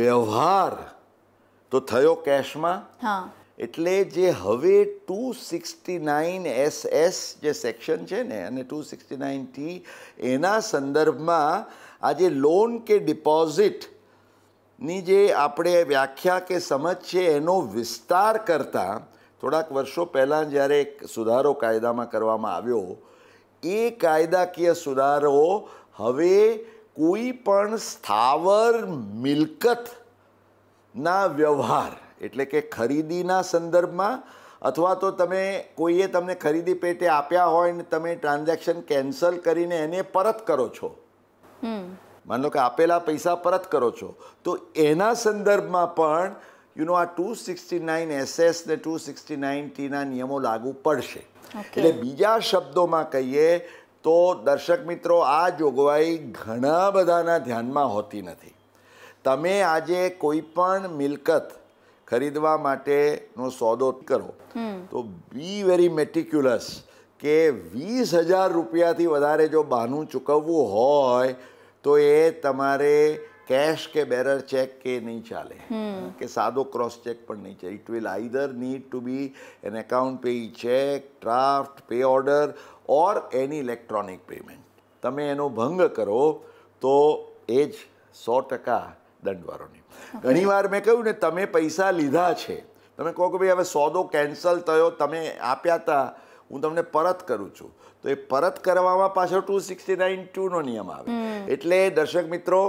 વ્યવહાર તો થયો કેશમાં એટલે જે હવે two sixty nine S S જે સેક્શન છે ને અને ટુ સિક્સટી નાઇન ટી એના સંદર્ભમાં આજે લોન કે ડિપોઝિટની જે આપણે વ્યાખ્યા કે સમજ છે એનો વિસ્તાર કરતાં થોડાક વર્ષો પહેલાં જ્યારે સુધારો કાયદામાં કરવામાં આવ્યો એ કાયદાકીય સુધારો હવે કોઈ પણ સ્થાવર મિલકતના વ્યવહાર એટલે કે ખરીદીના સંદર્ભમાં અથવા તો તમે કોઈએ તમને ખરીદી પેટે આપ્યા હોય ને તમે ટ્રાન્ઝેક્શન કેન્સલ કરીને એને પરત કરો છો માન લો કે આપેલા પૈસા પરત કરો છો તો એના સંદર્ભમાં પણ યુ નો આ ટુ સિક્સટી નાઇન એસએસ ને ટુ સિક્સટી નાઇન ટીના નિયમો લાગુ પડશે એટલે બીજા શબ્દોમાં કહીએ તો દર્શક મિત્રો આ જોગવાઈ ઘણા બધાના ધ્યાનમાં હોતી નથી તમે આજે કોઈ પણ મિલકત ખરીદવા માટેનો સોદો કરો તો બી વેરી મેટિક્યુલસ કે વીસ હજાર રૂપિયાથી વધારે જો બહાનું ચૂકવવું હોય તો એ તમારે કેશ કે બેરર ચેક કે નહીં ચાલે કે સાદો ક્રોસ ચેક પણ નહીં ચાલે it will either need to be an account pay cheque draft pay order or any electronic payment તમે એનો ભંગ કરો તો એ જ સો ટકા દંડવારોની ઘણીવાર મેં કહ્યું ને તમે પૈસા લીધા છે તમે કહો કે ભાઈ હવે સોદો કેન્સલ થયો તમે આપ્યા હતા હું તમને પરત કરું છું તો એ પરત કરવામાં પાછળ ટુ સિક્સટી નાઇન ટુનો નિયમ આવે એટલે દર્શક મિત્રો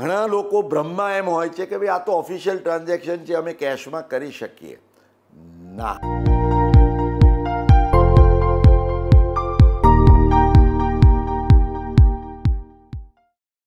ઘણા લોકો બ્રહ્મા એમ હોય છે કે ભાઈ આ તો ઓફિશિયલ ટ્રાન્ઝેક્શન છે અમે કેશમાં કરી શકીએ ના